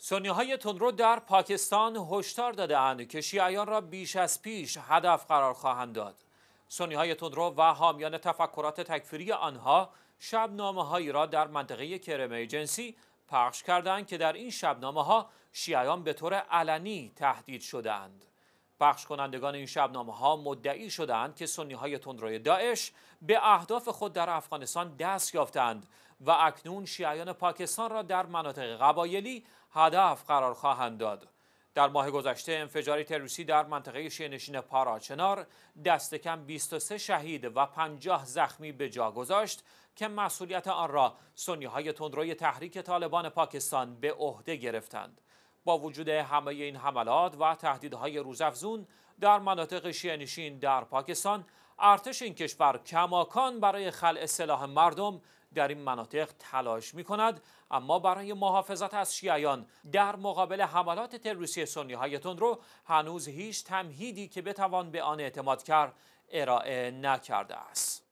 سنی های تندرو در پاکستان هشدار دادهاند که شیعیان را بیش از پیش هدف قرار خواهند داد. سنی های تندرو و حامیان تفکرات تکفیری آنها شبنامه هایی را در منطقه کرم جنسی پخش کردند که در این شبنامه ها شیعیان به طور علنی تهدید شدهاند. پخش کنندگان این شبنامه ها مدعی شدند که سنی های تندروی داعش به اهداف خود در افغانستان دست یافتند و اکنون شیعیان پاکستان را در مناطق قبایلی هدف قرار خواهند داد. در ماه گذشته انفجاری تروریستی در منطقه شینشین پاراچنار دست کم 23 شهید و 50 زخمی به جا گذاشت که مسئولیت آن را سنی های تندروی تحریک طالبان پاکستان به عهده گرفتند. با وجود همه این حملات و تهدیدهای روزافزون در مناطق شیعنشین در پاکستان ارتش این کشور کماکان برای خلع سلاح مردم در این مناطق تلاش می کند اما برای محافظت از شیعیان در مقابل حملات تروریستی سنی هایتون رو هنوز هیچ تمهیدی که بتوان به آن اعتماد کرد ارائه نکرده است